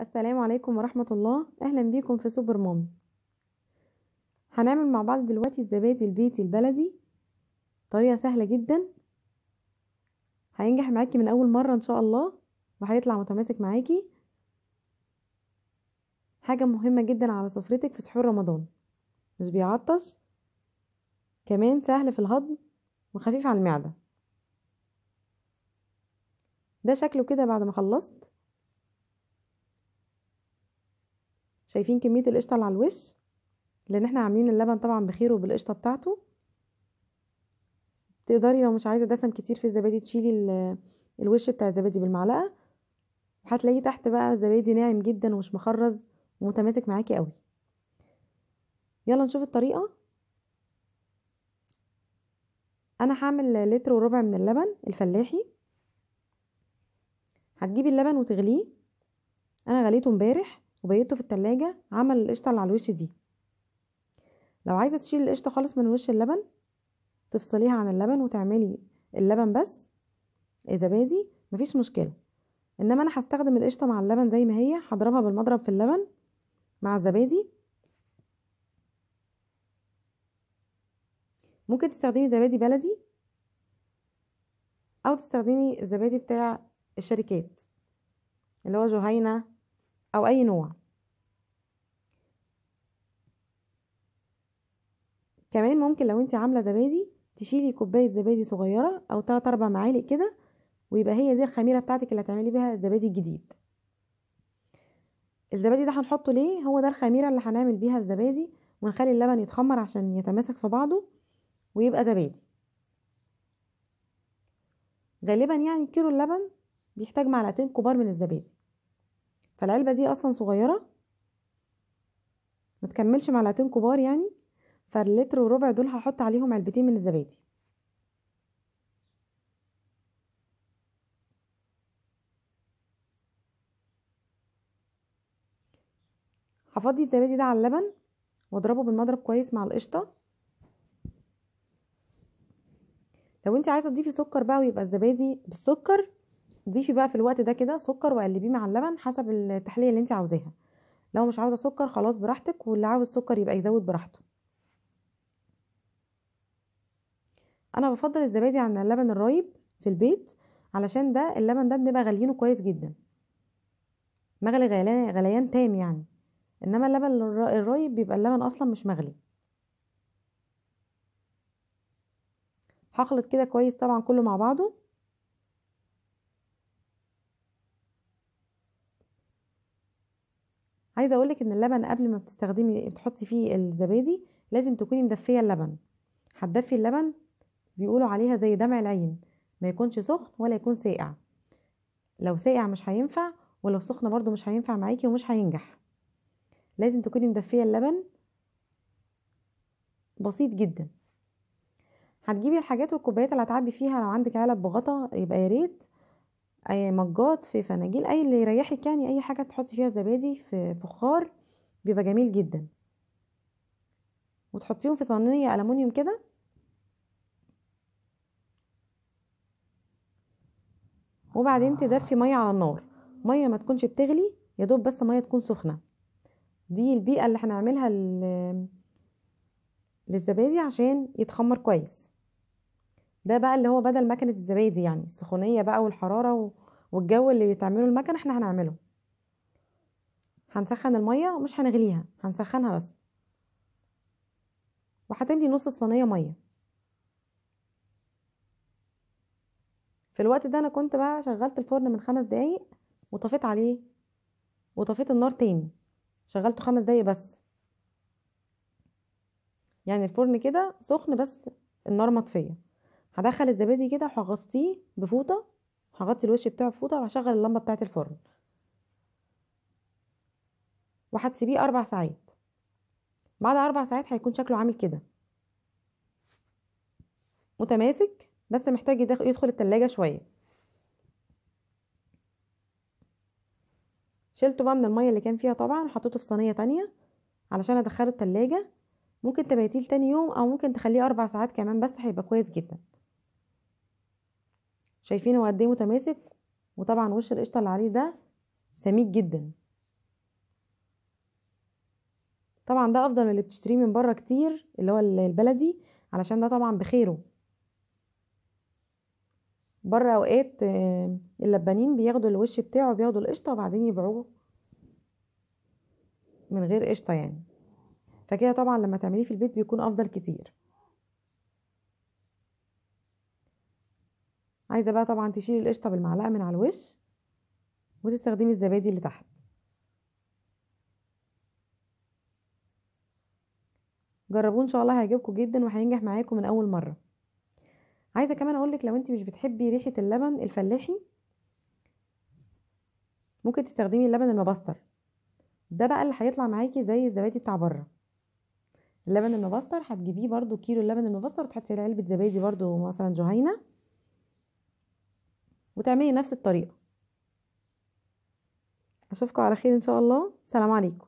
السلام عليكم ورحمة الله أهلا بيكم في سوبر مامي هنعمل مع بعض دلوقتي الزبادي البيتي البلدي طريقة سهلة جدا هينجح معاكي من أول مرة إن شاء الله وهيطلع متماسك معاكي حاجة مهمة جدا على سفرتك في سحور رمضان مش بيعطش كمان سهل في الهضم وخفيف على المعدة ده شكله كده بعد ما خلصت شايفين كمية القشطة اللي على الوش لان احنا عاملين اللبن طبعا بخير وبالقشطة بتاعته تقدري لو مش عايزة دسم كتير في الزبادي تشيلي الوش بتاع الزبادي بالمعلقة وهتلاقيه تحت بقى الزبادي ناعم جدا ومش مخرز ومتماسك معاكي قوي يلا نشوف الطريقة انا هعمل لتر وربع من اللبن الفلاحي هتجيبي اللبن وتغليه انا غليته امبارح وبيته في التلاجة عمل القشطة اللي على الوش دي لو عايزة تشيل القشطة خالص من وش اللبن تفصليها عن اللبن وتعملي اللبن بس بادي مفيش مشكلة انما انا هستخدم القشطة مع اللبن زي ما هي هضربها بالمضرب في اللبن مع الزبادي ممكن تستخدمي زبادي بلدي او تستخدمي الزبادي بتاع الشركات اللي هو جهينه أو أي نوع كمان ممكن لو انت عاملة زبادي تشيلي كوباية زبادي صغيرة أو تلات أربع معالق كده ويبقى هي دي الخميرة بتاعتك اللي هتعملي بيها الزبادي الجديد الزبادي ده هنحطه ليه هو ده الخميرة اللي هنعمل بيها الزبادي ونخلي اللبن يتخمر عشان يتماسك في بعضه ويبقى زبادي غالبا يعني كيلو اللبن بيحتاج معلقتين كبار من الزبادي فالعلبة دي أصلا صغيرة متكملش معلقتين كبار يعني فاللتر وربع دول هحط عليهم علبتين من الزبادي هفضي الزبادي ده على اللبن واضربه بالمضرب كويس مع القشطه لو انت عايزه تضيفي سكر بقى ويبقى الزبادي بالسكر ضيفي بقى في الوقت ده كده سكر وقلبيه مع اللبن حسب التحليه اللي انت عاوزاها لو مش عاوزه سكر خلاص براحتك واللي عاوز سكر يبقى يزود براحته انا بفضل الزبادي عن اللبن الرايب في البيت علشان ده اللبن ده بنبقى غاليينه كويس جدا مغلي غليان, غليان تام يعني انما اللبن الرايب بيبقى اللبن اصلا مش مغلي هخلط كده كويس طبعا كله مع بعضه اقول اقولك ان اللبن قبل ما بتستخدمي بتحطي فيه الزبادي لازم تكوني مدفيه اللبن هتدفي اللبن بيقولوا عليها زي دمع العين ما يكونش سخن ولا يكون ساقع لو ساقع مش هينفع ولو سخن برضو مش هينفع معاكي ومش هينجح لازم تكوني مدفيه اللبن بسيط جدا هتجيبي الحاجات والكوبايات اللي هتعبي فيها لو عندك علب بغطا يبقى يا ريت اي مجات في فناجيل اي اللي يريحك يعني اي حاجه تحطي فيها زبادي في بخار بيبقى جميل جدا وتحطيهم في صينيه الومنيوم كده وبعدين تدفي ميه على النار ميه ما تكونش بتغلي يا دوب بس ميه تكون سخنه دي البيئه اللي هنعملها للزبادي عشان يتخمر كويس ده بقى اللي هو بدل مكنه الزبادي يعني السخونيه بقى والحراره و... والجو اللي بتعمله المكنه احنا هنعمله هنسخن الميه ومش هنغليها هنسخنها بس وهتملي نص الصينيه ميه في الوقت ده انا كنت بقى شغلت الفرن من خمس دقايق وطفيت عليه وطفيت النار تاني شغلته خمس دقايق بس يعني الفرن كده سخن بس النار مطفيه هدخل الزبادي كده وهغطيه بفوطه هغطي الوش بتاعه بفوطه وهشغل اللمبه بتاعه الفرن وهتسيبيه اربع ساعات بعد اربع ساعات هيكون شكله عامل كده متماسك بس محتاج يدخل التلاجة شوية شلته بقى من المية اللي كان فيها طبعا وحطيته في صينية تانية علشان ادخله التلاجة ممكن تبعتيه تاني يوم او ممكن تخليه اربع ساعات كمان بس هيبقى كويس جدا شايفين هو قد ايه متماسك وطبعا وش القشطه اللي عليه ده سميك جدا طبعا ده افضل من اللي بتشتريه من بره كتير اللي هو البلدي علشان ده طبعا بخيره بره اوقات آه، اللبانين بياخدوا الوش بتاعه بياخدوا القشطه وبعدين يبيعوه من غير قشطه يعني فكده طبعا لما تعمليه في البيت بيكون افضل كتير عايزه بقى طبعا تشيلي القشطه بالمعلقه من على الوش وتستخدمي الزبادي اللي تحت جربوه ان شاء الله هيعجبكم جدا وهينجح معاكم من اول مره عايزه كمان اقولك لو انت مش بتحبي ريحه اللبن الفلاحي ممكن تستخدمي اللبن المبستر ده بقى اللي هيطلع معاكي زي الزبادي بتاع بره اللبن المبستر هتجيبيه برده كيلو اللبن المبستر وتحطي علبه زبادي برضو مثلا جهينه وتعملي نفس الطريقة اشوفكم على خير ان شاء الله سلام عليكم